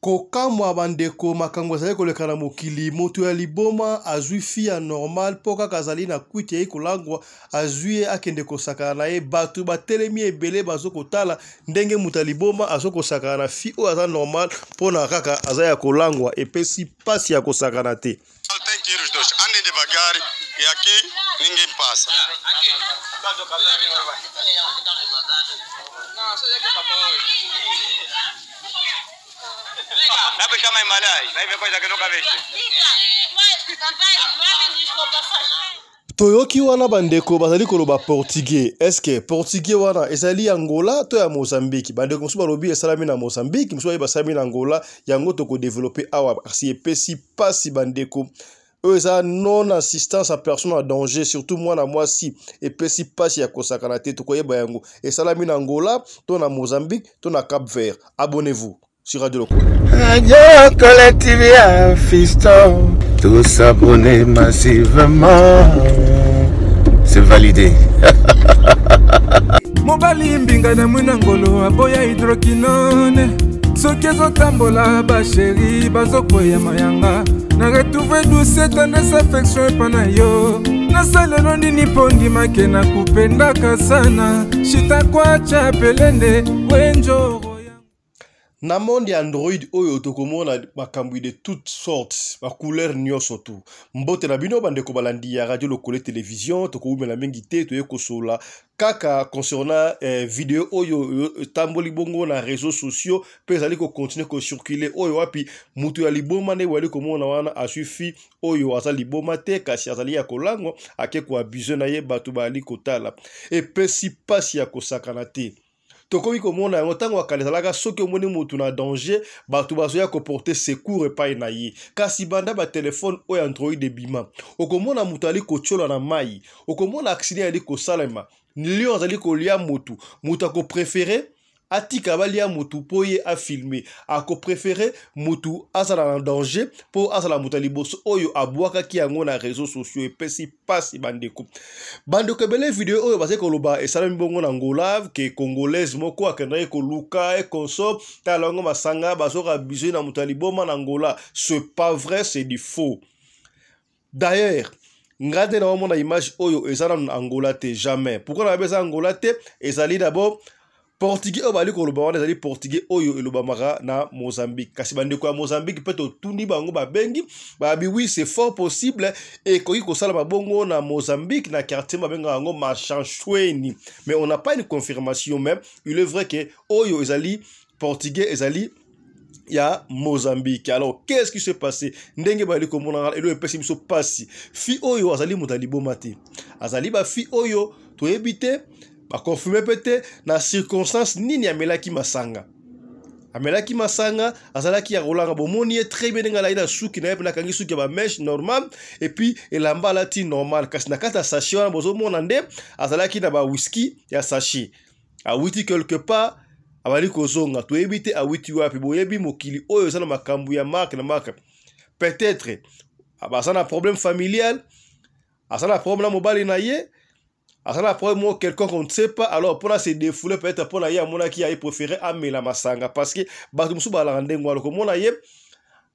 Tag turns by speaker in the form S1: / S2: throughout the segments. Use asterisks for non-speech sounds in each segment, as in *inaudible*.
S1: kokamwa bandeko makambo ezali koleka na mokili moto ya liboma azwi fi ya normal mpo kaka azali na kwiti yei kolangwa azwi ye akende kosakana na ye bato batelemi ebele bazo kotala ndenge moto ya liboma azokosakana na fi oyo aza normal mpona kaka aza ya kolangwa epesi mpasi ya kosakana te
S2: yaki ningi mpasa
S1: Напишама и маляй, на имя Божье кино кавеште. toyoki wana bandeko bazali koloba portugais eske portugais wana ezali angola to ya mozambiki bandeko mosusu balobi esalami na mozambiki mosusu bayebi basalami na angola yango tokodevelope awa kasi epesi mpasi bandeko oyo eza non assistance a personne a danger surtout mwana mwasi epesi mpasi ya kosakana te tokoyeba yango esalami na angola to na mozambique to na cap vert abonnez-vous sur Radio Loko. Radio Collectivia Fiston.
S2: Tous abonnés
S1: massivement. C'est validé. *laughs* mobali mbinga na mwina ngolo aboya hidrokinone soki ezotambola basheri bazokweyama yanga na retrouve duse tendese affection epa na yo nasalelo nini mpo ndimake na kupendaka sana shitakwacha pelende wenjoro na monde ya android oyo tokomona makambwide toute sorte bacouleur nyonso tu mbote na bino bandeko balandi ya radio lokolo televizion tokowumela mingi te toye kosola kaka concernant eh, video oyo etamboli bongo na réseaux sociaux mpe ezali kocontinue kocircule oyo wapi moto ya liboma nde boyali komona wana asufi oyo aza liboma te kasi azali ya kolango ake koabuse na ye bato bayali kotala epesi mpasi ya kosakana te tokomi komona yango ntango akala ezalaka soki omoni motu na danger bato bazoya koporte secour epai na ye kasi banda batelefone oyo android ebima okomona moto ali kotyola na mai okomona accident ali kosalema lion azali kolia motu moto akoprefere atika balia motu mpo ye afilme akopréféré motu azala na danger mpo azala moto ya liboso oyo abwakaki yango na réseau sociaux epesi mpasi bandeko bandeko ebele video oyo bazali koloba esalami bongo na ngolave ke congolaise moko akendaki koluka ekonso tala yango masanga bazoka bizoi na moto ya liboma na ngola ce pas vrai c'est du faux d'ailleurs ngai te naomona image oyo eza nanu na angola te jamais pourkui na babe eza angola te ezali d'abord portugais oyo oh, bali koloba wana ezali portugais oyo elobamara na mozambique kasi bandeko ya mozambique peto tundi bango babengi babi oui c'est fort possible ko sala bongo na mozambique na quartier babengaka ma machanchweni mais on n'a pas une confirmation même il est vrai que oyo ezali portugais ezali ya mozambique alors qu'est-ce qui se passé ndenge bali komonaka elo epesi biso passe. fi oyo azali moto bomate mati. ba fi fi oyo to ebite. bakonfirme mpe te na circonstance nini amelaki masanga amelaki masanga azalaki ya kolanga bomoni ye très bien ndenge alali na suki na ye mpena akangi suki ya bameshe normal epuis elamba alati normal kasi na kati ya sashi wana bozomona nde azalaki na bawiski ya sashi awuti quelque part abali kozonga toyebi te awuti wapi boyebi mokili oyo eza na makambo ya marke na marke peut-être ah, aza na problème familial aza na problème na mobali na ye azala problème moko quelconque on ne sait pas alors mpona se défoule peut-être mpona ye amonaki aye préféré amela masanga parce que bato mosusu balaka ndenge wana komona ye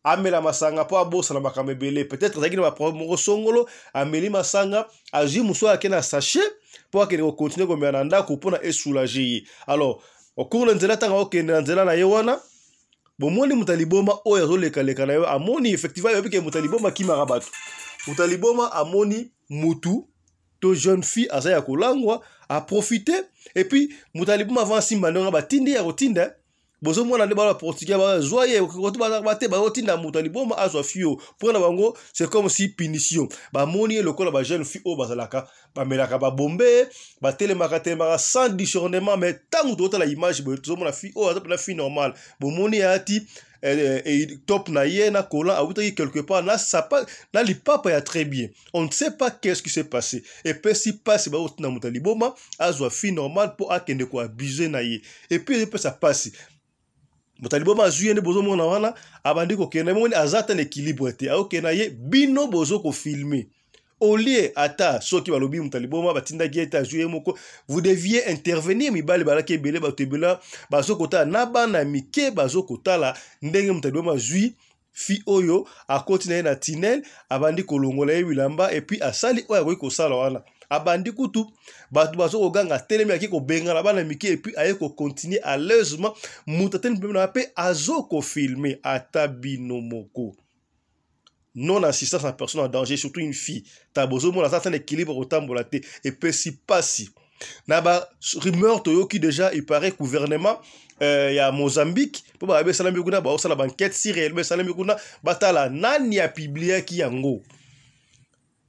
S1: amela masanga mpo abosana makambo ebele peut-être azalaki na baproblème moko songolo ameli masanga azwi mosusu ake na sachet mpo akende kokontinue komela na ndako mpona esoulage ye alors okour na nzela ntango akokende na nzela na ye wana bomoni moto ya liboma oyo azolekaleka na ye amoni effectivement ayebike moto ya liboma akimaka bato moto ya liboma amoni mutu to jeune fille à ya kolangwa aprofite et puis puis avant nsimba nde batinde ya bozomona nde bana baportugais bazwa ye koto bazalaka te bazotinda na ya liboma azwa fi Pour mpona bango c'est comme si punition bamoni ye lokola bajeune fi oyo bazalaka ba babombe batelemaka telemaka sans discernement mais tant ntango la image boye tozomona fi oyo normal, mpena fi normale bomoni et eh, eh, eh, top na ye na a awutaki quelque part na, sapa, na papa ya très bien on ne sait pas qu'est-ce qui s'est passé Et epesi pasi baotina moto ya liboma azwa fi normale mpo akende koabuse na puis epuis ça passe. motali bo bazwi ye nde bozomona wana abandi kokenda emoni aza ata na ekilibre te akokenda ye bino bozokofilme olie ata soki balobi moto aliboma batindaki ete azwi ye moko vous deviez intervenir mibali balaki ebele bato ebele bazokotala na bana mike bazokotala ndenge moto aliboma azwi fi oyo akoti na ye na tinel abandi kolongola ye bilamba epuis asali oyo akoki kosala wana abandi kutu bato bazo oganga telemi ake kobengana bana mike puis puis ayeko aleuseement moto atelemi pembeni na pe azo kofilme ata moko non assistance à personne en danger surtout une fille ta bozomona aza ata na équilibre et te si passi. na rumeur toyoki déjà il paraît gouvernement euh, a mozambique mpo ba esalami ba osala banquette si réellement esalami batala nani qui yango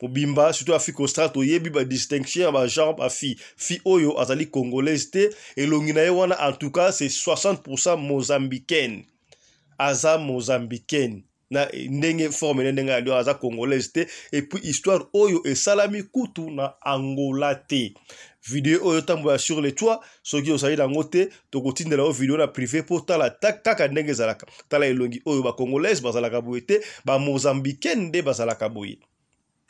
S1: kobimba surtout afrique austral toyebi badistinction ya bagenre bafi fi oyo azali congolaise te elongi na ye wana en tout cas c'est 60 pourcent mozambicaine aza mozambicaine na ndenge forme ne ndenge alio aza congolaise te epuis histoire oyo esalami kutu na angola te video oyo tambola sur le toit soki ozali nango te tokotindela yo video na privé mpo tala kaka ndenge ezalaka tala elongi oyo bacongolaise bazalaka boye te bamozambikaine nde bazalaka boye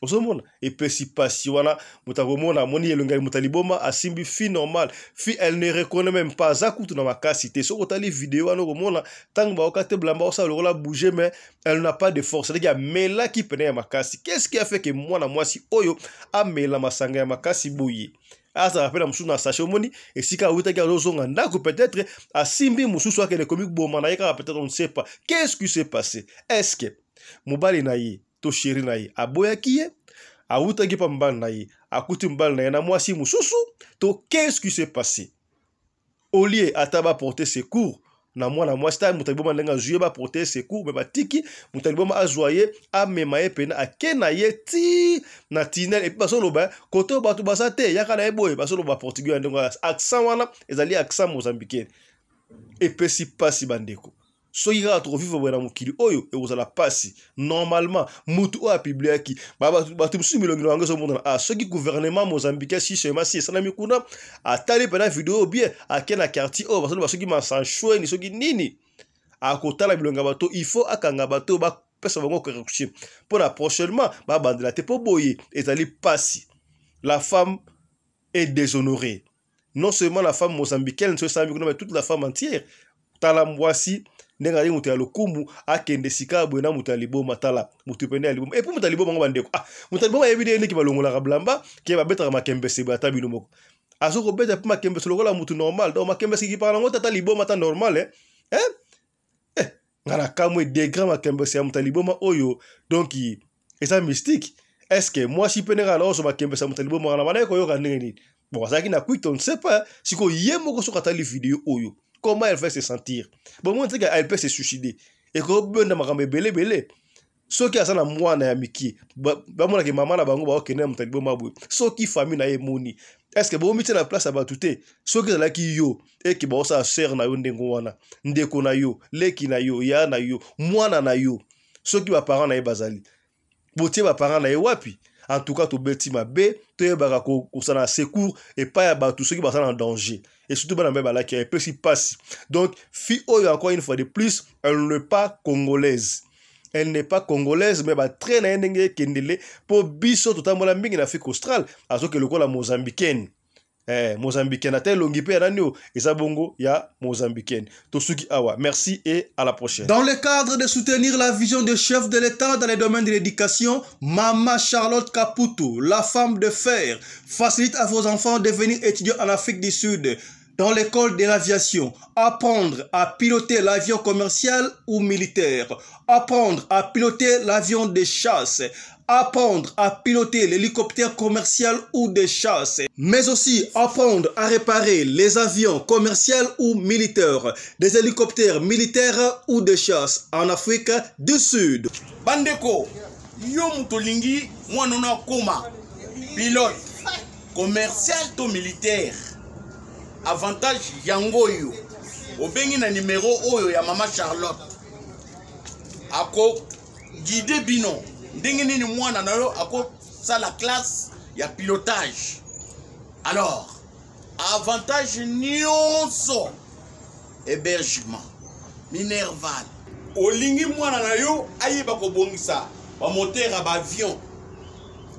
S1: ozomona epesipasi wana moto akomona amoni moni moto mutaliboma asimbi fi normal fi elle ne reconnaît même pas aza na makasi te soki otali video wana okomona ntango baoka blamba osa osala lokola bouger mais elle n'a pas de force mela ki pene ya makasi qu'est-ce qui a fait que ke mwana mwasi oyo amela masanga ya makasi boye azala mpe na et na sashe omoni esika awutaki azozonga ndako peut-être asimbi mosusu akende ekomi koboma na ye kaka peut-être on ne sait pas qu'est-ce qui s'est passé est ce que mobali na to sheri na ye aboyaki ye awutaki mpa mbali na ye akuti mbali na ye na mwasi mosusu to qu'est-ce qui s'est passé olie ata baporte secours na mwana mwasi ta moto aliboma ndenge azwi ye baporte ye secours me batiki moto aliboma azwa ye amema ye pene ake na ye ti na tinel epuis bazoloba kote oyo bato baza te yaka na ye boye bazoloba portugais ya ndenge accent wana ezali accent mozambikene epesi mpasi bandeko soki kaka tokovivre boye na mokili oyo oh, ekozala mpasi normalement motu oyo apibliaki bato mosusu milongelo yango ezomonana a soki guvernema mozambikia siso emasi esalami kuna atali pena video oyo bien ake na quartier oyo oh, basaloba soki masanshweni soki nini akotala bilongo ya bato ifo akanga bato bapesa bango correction mpona prochainement babandela te mpo boye ezali mpasi la femme est déshonorée non seulement la femme mozambicaine so esalami kuna mais toute la femme entière tala mwasi ndenge azali moto ya lokumu akende sika boye na moto ya liboma tala moto pene ya liboma epo moto ya liboma yango bandeko ah moto ya liboma ayebi nde ndeki balongolaka bilamba ke babetaka makembese boye ata bino moko azo kobeta mpe makembese lokola motu normal donc makembese ekipaka nango tata liboma ata normal eh? eh? eh. ngai nakamwa edegra makembese ya moto ya liboma oyo donk eza mystique estce mwasi mpe ndenge alaoso makembese ya moto ya liboma wana bana ekoyoka ndenge nini bon azalaki na quick on ne sait pas sikoyo ye moko soki atali video oyo comment elle va se sentir bomongi tika elle peut se suicider ekobenda makambo ebele ebele soki aza na mwana ya mike bamonaki mama na bango baokende na moto ya liboma boye soki famille na ye emoni estce boomi te na place ya bato te soki ezalaki yo eke baosala sere na yo ndenge wana ndeko na yo leki na yo ya na yo mwana na yo soki baparent na ye bazali botie baparent na ye wapi en tout cas tobetima secours et secours et pas epai tout ce qui est en danger et surtout bana mpe balaki se passe. donc FIO, oyo oh, encore une fois de plus elle n'est pas congolaise elle n'est pas congolaise mais batrait na ye ndenge qui mpo biso totambola mingi na que le azoke la mozambicaine eh, mozambicaine tosuki awa merci et à la prochaine dans le cadre de soutenir la vision des chefs de l'état dans les domaines de l'éducation mama charlotte Caputo, la femme de fer facilite à vos enfants de venir étudier en afrique du sud dans l'école de l'aviation, apprendre à piloter l'avion commercial ou militaire, apprendre à piloter l'avion de chasse, apprendre à piloter l'hélicoptère commercial ou de chasse, mais aussi apprendre à réparer les avions commerciaux ou militaires, des hélicoptères militaires ou de chasse en Afrique du Sud. Bandeko,
S2: yomutolingi, pilote, commercial ou militaire. avantage yango oyo obengi na nimero oyo ya mama charlotte akoguide bino ndenge nini mwana na yo akosala classe ya pilotage alors avantage nyonso hébergement minerval olingi mwana na yo ayeba kobongisa bamotere ya baavion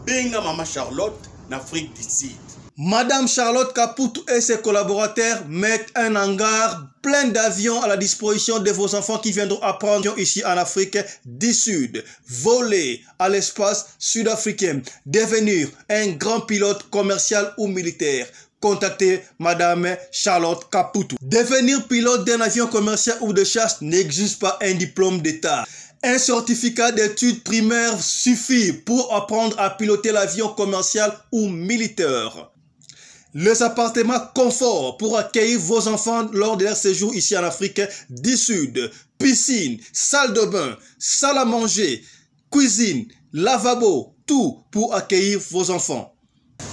S2: benga mama
S1: charlotte na afrique du sud Madame Charlotte Caputo et ses collaborateurs mettent un hangar plein d'avions à la disposition de vos enfants qui viendront apprendre ici en Afrique du Sud, voler à l'espace sud-africain, devenir un grand pilote commercial ou militaire, contactez Madame Charlotte Caputo. Devenir pilote d'un avion commercial ou de chasse n'existe pas un diplôme d'État. Un certificat d'études primaires suffit pour apprendre à piloter l'avion commercial ou militaire. Les appartements confort pour accueillir vos enfants lors de leur séjour ici en Afrique du Sud. Piscine, salle de bain, salle à manger, cuisine, lavabo, tout pour accueillir vos enfants.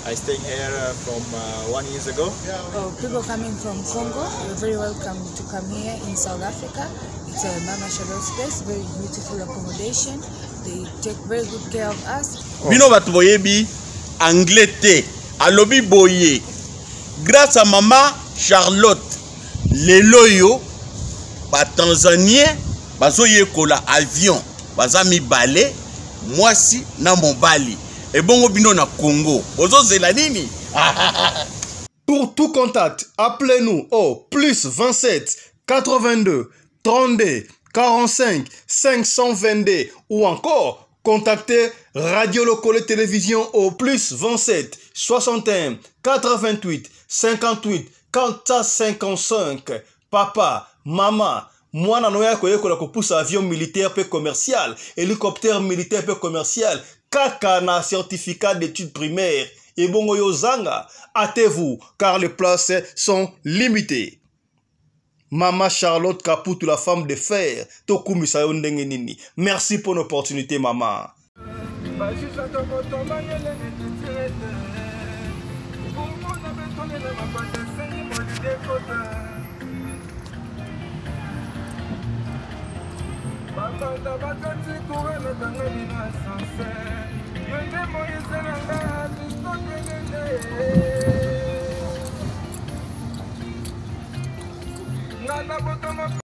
S1: I stay here uh, from uh, one years ago. Oh,
S2: people coming from Congo, very welcome to come here in South Africa. It's a Mama Shadow space, very beautiful accommodation. They take very good care of us. Bino alobi boye grâce à mama charlotte lelo oyo batanzanien bazoyekola avion baza mibale mwasi na mobali ebongo bino na congo bozozela nini *laughs*
S1: pour tout contact appelez-nous au plus 27 82 32 45 522 ou encore contactez radio locale télévision au plus 27 61, 88, 58, 455. Papa, mama, mwana na suis la avion militaire peu commercial hélicoptère militaire peu commercial kaka certificat d'études primaire et yo zanga hâtez vous car les places sont limitées mama charlotte Caput, la femme de fer yo merci pour l'opportunité, maman.
S2: basusa tokotombayele
S1: netitirete bomona betolela mapata esengi molidekota bapata bakati kuranatanga lina sanse yo nde moise na nga tustokelele
S2: nga na botongo